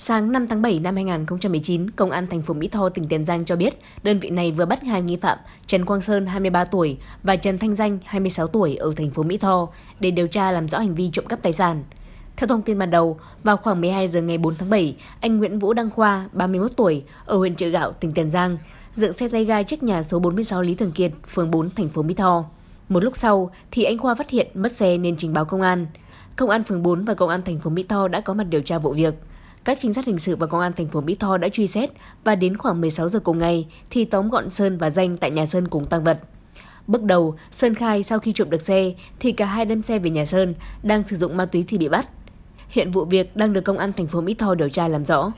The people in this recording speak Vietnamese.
Sáng 5 tháng 7 năm 2019, Công an thành phố Mỹ Tho, tỉnh Tiền Giang cho biết, đơn vị này vừa bắt hai nghi phạm Trần Quang Sơn, 23 tuổi và Trần Thanh Danh, 26 tuổi ở thành phố Mỹ Tho để điều tra làm rõ hành vi trộm cắp tài sản. Theo thông tin ban đầu, vào khoảng 12 giờ ngày 4 tháng 7, anh Nguyễn Vũ Đăng Khoa, 31 tuổi, ở huyện Chợ Gạo, tỉnh Tiền Giang, dựng xe tay ga trước nhà số 46 Lý Thường Kiệt, phường 4, thành phố Mỹ Tho. Một lúc sau thì anh Khoa phát hiện mất xe nên trình báo công an. Công an phường 4 và công an thành phố Mỹ Tho đã có mặt điều tra vụ việc các trinh sát hình sự và công an thành phố Mỹ Tho đã truy xét và đến khoảng 16 giờ cùng ngày thì tóm gọn Sơn và Danh tại nhà Sơn cùng tăng vật. Bước đầu, Sơn khai sau khi trộm được xe thì cả hai đem xe về nhà Sơn đang sử dụng ma túy thì bị bắt. Hiện vụ việc đang được công an thành phố Mỹ Tho điều tra làm rõ.